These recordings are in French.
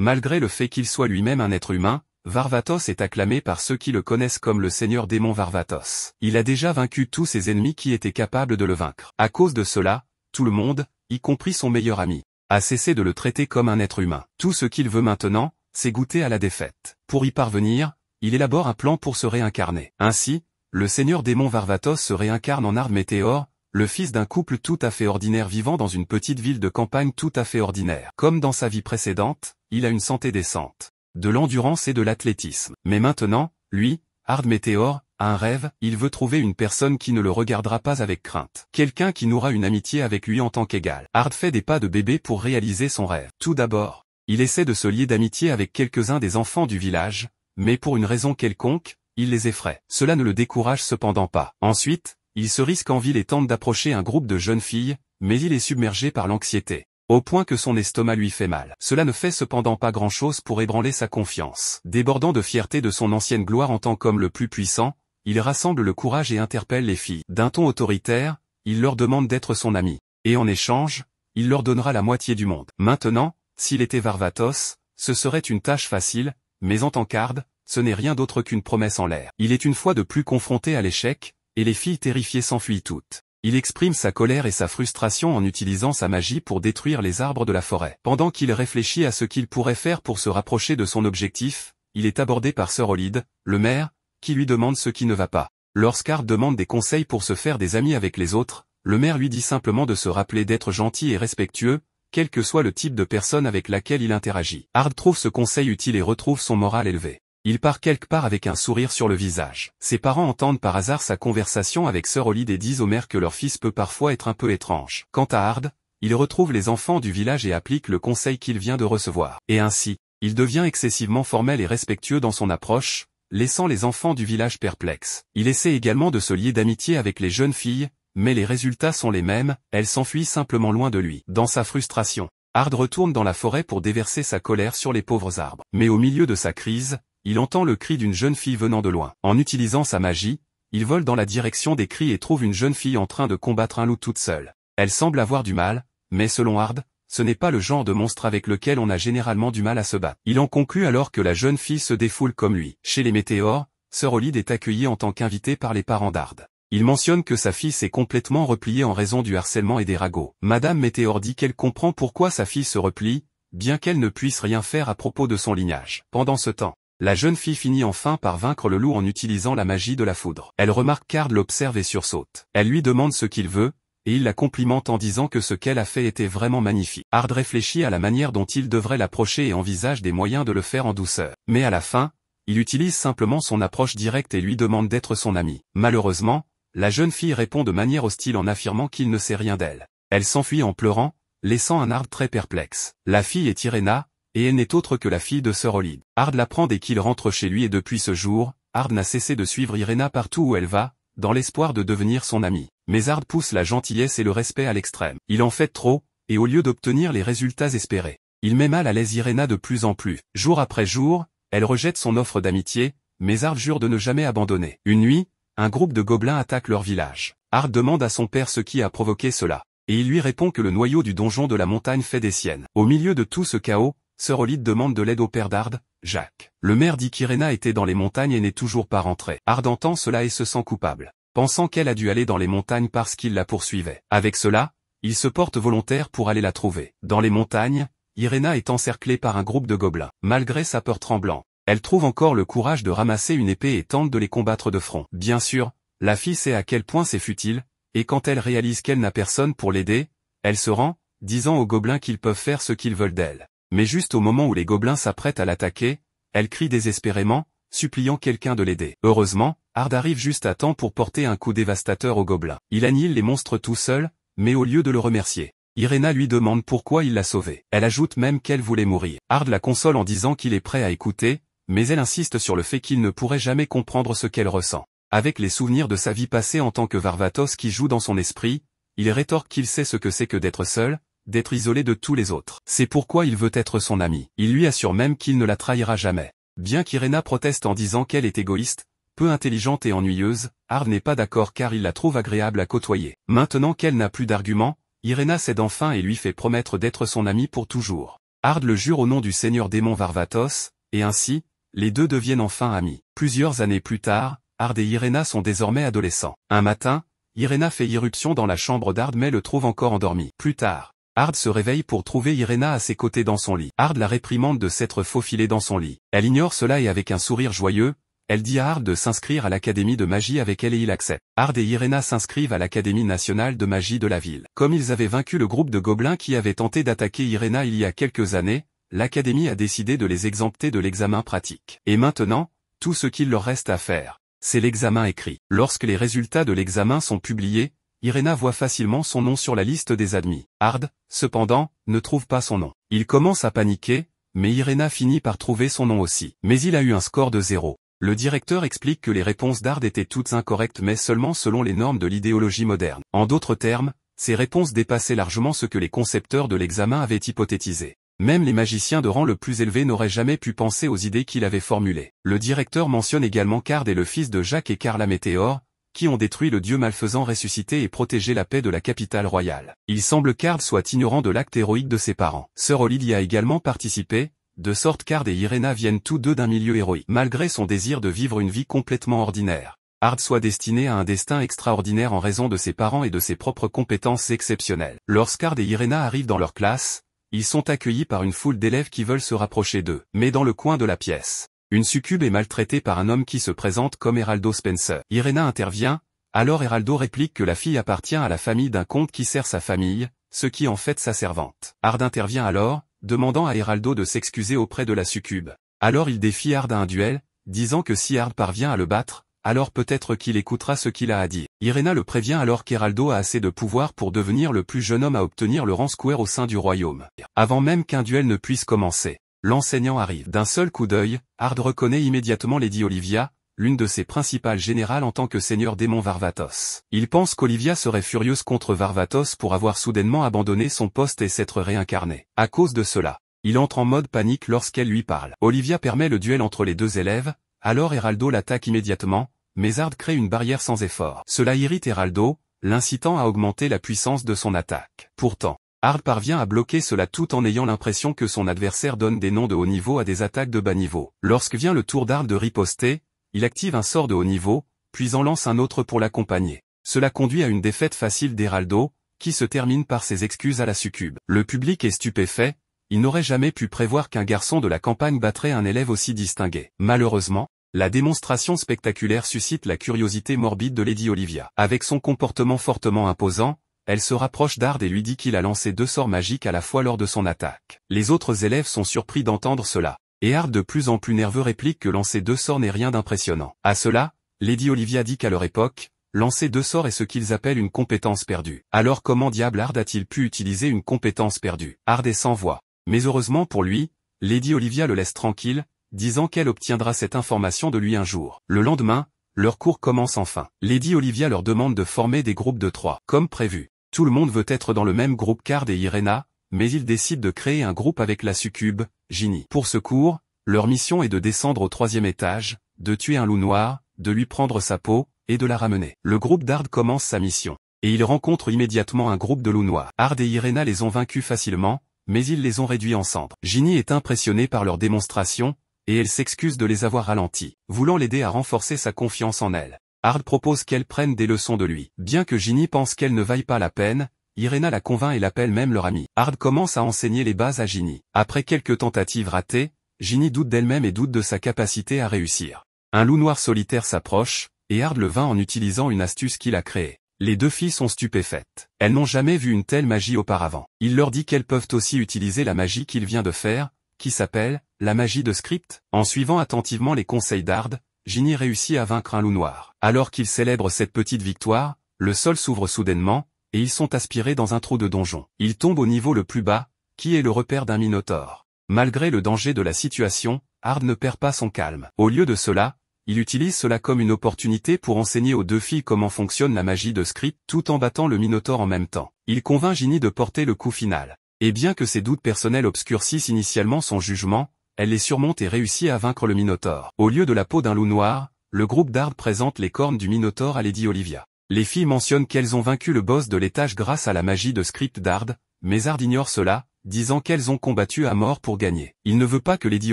Malgré le fait qu'il soit lui-même un être humain, Varvatos est acclamé par ceux qui le connaissent comme le seigneur démon Varvatos. Il a déjà vaincu tous ses ennemis qui étaient capables de le vaincre. À cause de cela, tout le monde, y compris son meilleur ami, a cessé de le traiter comme un être humain. Tout ce qu'il veut maintenant, c'est goûter à la défaite. Pour y parvenir, il élabore un plan pour se réincarner. Ainsi, le seigneur démon Varvatos se réincarne en arme météore, le fils d'un couple tout à fait ordinaire vivant dans une petite ville de campagne tout à fait ordinaire. Comme dans sa vie précédente, il a une santé décente, de l'endurance et de l'athlétisme. Mais maintenant, lui, Hard Meteor, a un rêve, il veut trouver une personne qui ne le regardera pas avec crainte. Quelqu'un qui nourra une amitié avec lui en tant qu'égal. Hard fait des pas de bébé pour réaliser son rêve. Tout d'abord, il essaie de se lier d'amitié avec quelques-uns des enfants du village, mais pour une raison quelconque, il les effraie. Cela ne le décourage cependant pas. Ensuite, il se risque en ville et tente d'approcher un groupe de jeunes filles, mais il est submergé par l'anxiété, au point que son estomac lui fait mal. Cela ne fait cependant pas grand-chose pour ébranler sa confiance. Débordant de fierté de son ancienne gloire en tant qu'homme le plus puissant, il rassemble le courage et interpelle les filles. D'un ton autoritaire, il leur demande d'être son ami, et en échange, il leur donnera la moitié du monde. Maintenant, s'il était Varvatos, ce serait une tâche facile, mais en tant qu'arde, ce n'est rien d'autre qu'une promesse en l'air. Il est une fois de plus confronté à l'échec, et les filles terrifiées s'enfuient toutes. Il exprime sa colère et sa frustration en utilisant sa magie pour détruire les arbres de la forêt. Pendant qu'il réfléchit à ce qu'il pourrait faire pour se rapprocher de son objectif, il est abordé par Sir Olide, le maire, qui lui demande ce qui ne va pas. Lorsqu'Ard demande des conseils pour se faire des amis avec les autres, le maire lui dit simplement de se rappeler d'être gentil et respectueux, quel que soit le type de personne avec laquelle il interagit. Hard trouve ce conseil utile et retrouve son moral élevé. Il part quelque part avec un sourire sur le visage. Ses parents entendent par hasard sa conversation avec Sir Olide et disent au maire que leur fils peut parfois être un peu étrange. Quant à Hard, il retrouve les enfants du village et applique le conseil qu'il vient de recevoir. Et ainsi, il devient excessivement formel et respectueux dans son approche, laissant les enfants du village perplexes. Il essaie également de se lier d'amitié avec les jeunes filles, mais les résultats sont les mêmes, elles s'enfuient simplement loin de lui. Dans sa frustration, Hard retourne dans la forêt pour déverser sa colère sur les pauvres arbres. Mais au milieu de sa crise, il entend le cri d'une jeune fille venant de loin. En utilisant sa magie, il vole dans la direction des cris et trouve une jeune fille en train de combattre un loup toute seule. Elle semble avoir du mal, mais selon Hard, ce n'est pas le genre de monstre avec lequel on a généralement du mal à se battre. Il en conclut alors que la jeune fille se défoule comme lui. Chez les météores, Sir est accueilli en tant qu'invité par les parents d'Arde. Il mentionne que sa fille s'est complètement repliée en raison du harcèlement et des ragots. Madame Météor dit qu'elle comprend pourquoi sa fille se replie, bien qu'elle ne puisse rien faire à propos de son lignage. Pendant ce temps, la jeune fille finit enfin par vaincre le loup en utilisant la magie de la foudre. Elle remarque qu'Ard l'observe et sursaute. Elle lui demande ce qu'il veut, et il la complimente en disant que ce qu'elle a fait était vraiment magnifique. Ard réfléchit à la manière dont il devrait l'approcher et envisage des moyens de le faire en douceur. Mais à la fin, il utilise simplement son approche directe et lui demande d'être son ami. Malheureusement, la jeune fille répond de manière hostile en affirmant qu'il ne sait rien d'elle. Elle s'enfuit en pleurant, laissant un arbre très perplexe. La fille est Iréna et elle n'est autre que la fille de Sir Olid. Hard l'apprend dès qu'il rentre chez lui et depuis ce jour, Ard n'a cessé de suivre Irena partout où elle va, dans l'espoir de devenir son amie. Mais Hard pousse la gentillesse et le respect à l'extrême. Il en fait trop, et au lieu d'obtenir les résultats espérés, il met mal à l'aise Irena de plus en plus. Jour après jour, elle rejette son offre d'amitié, mais Ard jure de ne jamais abandonner. Une nuit, un groupe de gobelins attaque leur village. Hard demande à son père ce qui a provoqué cela, et il lui répond que le noyau du donjon de la montagne fait des siennes. Au milieu de tout ce chaos, Sœur demande de l'aide au père d'Arde, Jacques. Le maire dit qu'Irena était dans les montagnes et n'est toujours pas rentrée. Arde entend cela et se sent coupable, pensant qu'elle a dû aller dans les montagnes parce qu'il la poursuivait. Avec cela, il se porte volontaire pour aller la trouver. Dans les montagnes, Irena est encerclée par un groupe de gobelins. Malgré sa peur tremblante, elle trouve encore le courage de ramasser une épée et tente de les combattre de front. Bien sûr, la fille sait à quel point c'est futile, et quand elle réalise qu'elle n'a personne pour l'aider, elle se rend, disant aux gobelins qu'ils peuvent faire ce qu'ils veulent d'elle mais juste au moment où les gobelins s'apprêtent à l'attaquer, elle crie désespérément, suppliant quelqu'un de l'aider. Heureusement, Hard arrive juste à temps pour porter un coup dévastateur aux gobelins. Il annihile les monstres tout seul, mais au lieu de le remercier, Irena lui demande pourquoi il l'a sauvé. Elle ajoute même qu'elle voulait mourir. Hard la console en disant qu'il est prêt à écouter, mais elle insiste sur le fait qu'il ne pourrait jamais comprendre ce qu'elle ressent. Avec les souvenirs de sa vie passée en tant que Varvatos qui joue dans son esprit, il rétorque qu'il sait ce que c'est que d'être seul, d'être isolé de tous les autres. C'est pourquoi il veut être son ami. Il lui assure même qu'il ne la trahira jamais. Bien qu'Irena proteste en disant qu'elle est égoïste, peu intelligente et ennuyeuse, Ard n'est pas d'accord car il la trouve agréable à côtoyer. Maintenant qu'elle n'a plus d'arguments, Irena cède enfin et lui fait promettre d'être son ami pour toujours. Ard le jure au nom du seigneur démon Varvatos, et ainsi, les deux deviennent enfin amis. Plusieurs années plus tard, Ard et Irena sont désormais adolescents. Un matin, Irena fait irruption dans la chambre d'Ard mais le trouve encore endormi. Plus tard, Hard se réveille pour trouver Irena à ses côtés dans son lit. Hard la réprimande de s'être faufilée dans son lit. Elle ignore cela et avec un sourire joyeux, elle dit à Hard de s'inscrire à l'académie de magie avec elle et il accepte. Hard et Irena s'inscrivent à l'académie nationale de magie de la ville. Comme ils avaient vaincu le groupe de gobelins qui avait tenté d'attaquer Irena il y a quelques années, l'académie a décidé de les exempter de l'examen pratique. Et maintenant, tout ce qu'il leur reste à faire, c'est l'examen écrit. Lorsque les résultats de l'examen sont publiés, Irena voit facilement son nom sur la liste des admis. Hard, cependant, ne trouve pas son nom. Il commence à paniquer, mais Irena finit par trouver son nom aussi. Mais il a eu un score de zéro. Le directeur explique que les réponses d'Hard étaient toutes incorrectes mais seulement selon les normes de l'idéologie moderne. En d'autres termes, ces réponses dépassaient largement ce que les concepteurs de l'examen avaient hypothétisé. Même les magiciens de rang le plus élevé n'auraient jamais pu penser aux idées qu'il avait formulées. Le directeur mentionne également qu'Ard est le fils de Jacques et Carla Météor, qui ont détruit le dieu malfaisant ressuscité et protégé la paix de la capitale royale. Il semble qu'Ard soit ignorant de l'acte héroïque de ses parents. Sœur Olivia a également participé, de sorte qu'Ard et Irena viennent tous deux d'un milieu héroïque. Malgré son désir de vivre une vie complètement ordinaire, Ard soit destiné à un destin extraordinaire en raison de ses parents et de ses propres compétences exceptionnelles. Lorsqu'Ard et Irena arrivent dans leur classe, ils sont accueillis par une foule d'élèves qui veulent se rapprocher d'eux. Mais dans le coin de la pièce, une succube est maltraitée par un homme qui se présente comme Heraldo Spencer. Irena intervient, alors Heraldo réplique que la fille appartient à la famille d'un comte qui sert sa famille, ce qui en fait sa servante. Hard intervient alors, demandant à Heraldo de s'excuser auprès de la succube. Alors il défie Hard à un duel, disant que si Hard parvient à le battre, alors peut-être qu'il écoutera ce qu'il a à dire. Irena le prévient alors qu'Heraldo a assez de pouvoir pour devenir le plus jeune homme à obtenir le rang square au sein du royaume, avant même qu'un duel ne puisse commencer. L'enseignant arrive. D'un seul coup d'œil, Hard reconnaît immédiatement Lady Olivia, l'une de ses principales générales en tant que seigneur démon Varvatos. Il pense qu'Olivia serait furieuse contre Varvatos pour avoir soudainement abandonné son poste et s'être réincarné. À cause de cela, il entre en mode panique lorsqu'elle lui parle. Olivia permet le duel entre les deux élèves, alors Heraldo l'attaque immédiatement, mais Hard crée une barrière sans effort. Cela irrite Heraldo, l'incitant à augmenter la puissance de son attaque. Pourtant, Arle parvient à bloquer cela tout en ayant l'impression que son adversaire donne des noms de haut niveau à des attaques de bas niveau. Lorsque vient le tour d'Arle de riposter, il active un sort de haut niveau, puis en lance un autre pour l'accompagner. Cela conduit à une défaite facile d'Heraldo, qui se termine par ses excuses à la succube. Le public est stupéfait, il n'aurait jamais pu prévoir qu'un garçon de la campagne battrait un élève aussi distingué. Malheureusement, la démonstration spectaculaire suscite la curiosité morbide de Lady Olivia. Avec son comportement fortement imposant, elle se rapproche d'Ard et lui dit qu'il a lancé deux sorts magiques à la fois lors de son attaque. Les autres élèves sont surpris d'entendre cela. Et Hard de plus en plus nerveux réplique que lancer deux sorts n'est rien d'impressionnant. À cela, Lady Olivia dit qu'à leur époque, lancer deux sorts est ce qu'ils appellent une compétence perdue. Alors comment diable Ard a-t-il pu utiliser une compétence perdue Hard est sans voix. Mais heureusement pour lui, Lady Olivia le laisse tranquille, disant qu'elle obtiendra cette information de lui un jour. Le lendemain, leur cours commence enfin. Lady Olivia leur demande de former des groupes de trois, comme prévu. Tout le monde veut être dans le même groupe qu'Ard et Irena, mais ils décident de créer un groupe avec la succube, Ginny. Pour ce cours, leur mission est de descendre au troisième étage, de tuer un loup noir, de lui prendre sa peau, et de la ramener. Le groupe d'Ard commence sa mission, et ils rencontrent immédiatement un groupe de loups noirs. Ard et Irena les ont vaincus facilement, mais ils les ont réduits en cendres. Ginny est impressionnée par leur démonstration, et elle s'excuse de les avoir ralentis, voulant l'aider à renforcer sa confiance en elle. Hard propose qu'elle prenne des leçons de lui. Bien que Ginny pense qu'elle ne vaille pas la peine, Irena la convainc et l'appelle même leur amie. Hard commence à enseigner les bases à Ginny. Après quelques tentatives ratées, Ginny doute d'elle-même et doute de sa capacité à réussir. Un loup noir solitaire s'approche, et Hard le vint en utilisant une astuce qu'il a créée. Les deux filles sont stupéfaites. Elles n'ont jamais vu une telle magie auparavant. Il leur dit qu'elles peuvent aussi utiliser la magie qu'il vient de faire, qui s'appelle, la magie de script. En suivant attentivement les conseils d'Hard, Ginny réussit à vaincre un loup noir. Alors qu'ils célèbrent cette petite victoire, le sol s'ouvre soudainement, et ils sont aspirés dans un trou de donjon. Ils tombent au niveau le plus bas, qui est le repère d'un minotaure. Malgré le danger de la situation, Hard ne perd pas son calme. Au lieu de cela, il utilise cela comme une opportunité pour enseigner aux deux filles comment fonctionne la magie de Script tout en battant le minotaure en même temps. Il convainc Ginny de porter le coup final. Et bien que ses doutes personnels obscurcissent initialement son jugement, elle les surmonte et réussit à vaincre le Minotaure. Au lieu de la peau d'un loup noir, le groupe d'Ard présente les cornes du Minotaure à Lady Olivia. Les filles mentionnent qu'elles ont vaincu le boss de l'étage grâce à la magie de Script Dard, mais Ard ignore cela, disant qu'elles ont combattu à mort pour gagner. Il ne veut pas que Lady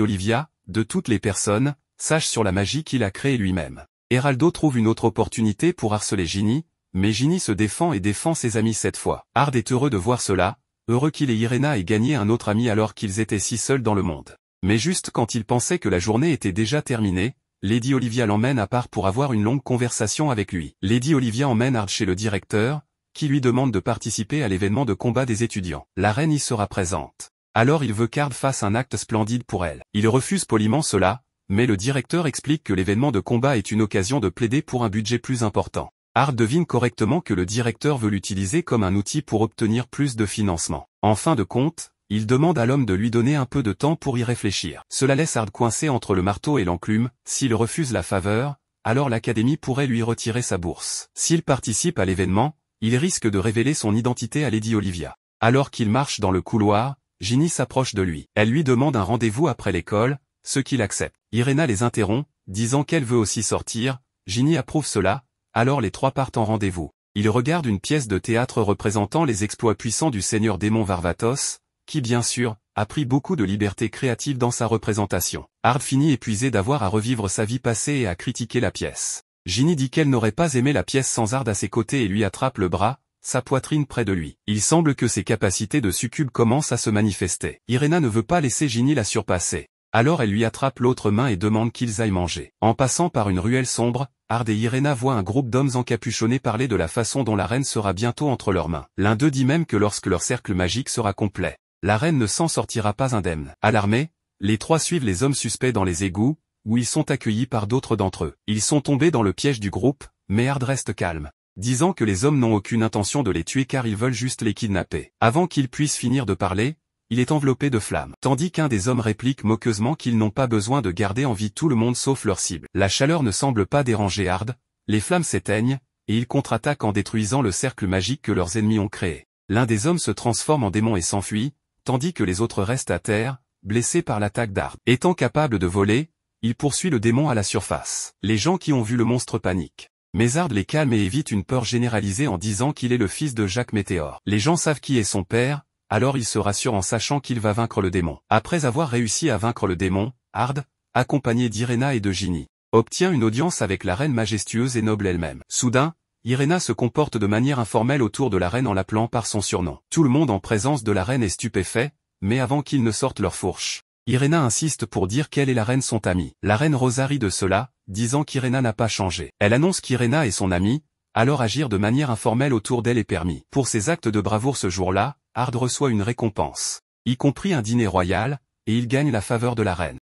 Olivia, de toutes les personnes, sache sur la magie qu'il a créée lui-même. Heraldo trouve une autre opportunité pour harceler Ginny, mais Ginny se défend et défend ses amis cette fois. Arde est heureux de voir cela, heureux qu'il et Irena aient gagné un autre ami alors qu'ils étaient si seuls dans le monde. Mais juste quand il pensait que la journée était déjà terminée, Lady Olivia l'emmène à part pour avoir une longue conversation avec lui. Lady Olivia emmène Hard chez le directeur, qui lui demande de participer à l'événement de combat des étudiants. La reine y sera présente. Alors il veut qu'Ard fasse un acte splendide pour elle. Il refuse poliment cela, mais le directeur explique que l'événement de combat est une occasion de plaider pour un budget plus important. Hard devine correctement que le directeur veut l'utiliser comme un outil pour obtenir plus de financement. En fin de compte, il demande à l'homme de lui donner un peu de temps pour y réfléchir. Cela laisse Hard coincé entre le marteau et l'enclume, s'il refuse la faveur, alors l'académie pourrait lui retirer sa bourse. S'il participe à l'événement, il risque de révéler son identité à Lady Olivia. Alors qu'il marche dans le couloir, Ginny s'approche de lui. Elle lui demande un rendez-vous après l'école, ce qu'il accepte. Irena les interrompt, disant qu'elle veut aussi sortir, Ginny approuve cela, alors les trois partent en rendez-vous. Il regarde une pièce de théâtre représentant les exploits puissants du seigneur démon Varvatos, qui bien sûr, a pris beaucoup de liberté créative dans sa représentation. Ard finit épuisé d'avoir à revivre sa vie passée et à critiquer la pièce. Ginny dit qu'elle n'aurait pas aimé la pièce sans Ard à ses côtés et lui attrape le bras, sa poitrine près de lui. Il semble que ses capacités de succube commencent à se manifester. Irena ne veut pas laisser Ginny la surpasser. Alors elle lui attrape l'autre main et demande qu'ils aillent manger. En passant par une ruelle sombre, Ard et Irena voient un groupe d'hommes encapuchonnés parler de la façon dont la reine sera bientôt entre leurs mains. L'un d'eux dit même que lorsque leur cercle magique sera complet, la reine ne s'en sortira pas indemne. Alarmés, les trois suivent les hommes suspects dans les égouts, où ils sont accueillis par d'autres d'entre eux. Ils sont tombés dans le piège du groupe, mais Hard reste calme, disant que les hommes n'ont aucune intention de les tuer car ils veulent juste les kidnapper. Avant qu'ils puissent finir de parler, il est enveloppé de flammes, tandis qu'un des hommes réplique moqueusement qu'ils n'ont pas besoin de garder en vie tout le monde sauf leur cible. La chaleur ne semble pas déranger Hard, les flammes s'éteignent, et ils contre-attaquent en détruisant le cercle magique que leurs ennemis ont créé. L'un des hommes se transforme en démon et s'enfuit, tandis que les autres restent à terre, blessés par l'attaque d'Ard. Étant capable de voler, il poursuit le démon à la surface. Les gens qui ont vu le monstre paniquent. Mais Ard les calme et évite une peur généralisée en disant qu'il est le fils de Jacques Météor. Les gens savent qui est son père, alors ils se rassurent en sachant qu'il va vaincre le démon. Après avoir réussi à vaincre le démon, Ard, accompagné d'Irena et de Ginny, obtient une audience avec la reine majestueuse et noble elle-même. Soudain, Irena se comporte de manière informelle autour de la reine en l'appelant par son surnom. Tout le monde en présence de la reine est stupéfait, mais avant qu'ils ne sortent leur fourche. Irena insiste pour dire qu'elle et la reine sont amies. La reine Rosarie de cela, disant qu'Irena n'a pas changé. Elle annonce qu'Irena est son amie, alors agir de manière informelle autour d'elle est permis. Pour ses actes de bravoure ce jour-là, Hard reçoit une récompense, y compris un dîner royal, et il gagne la faveur de la reine.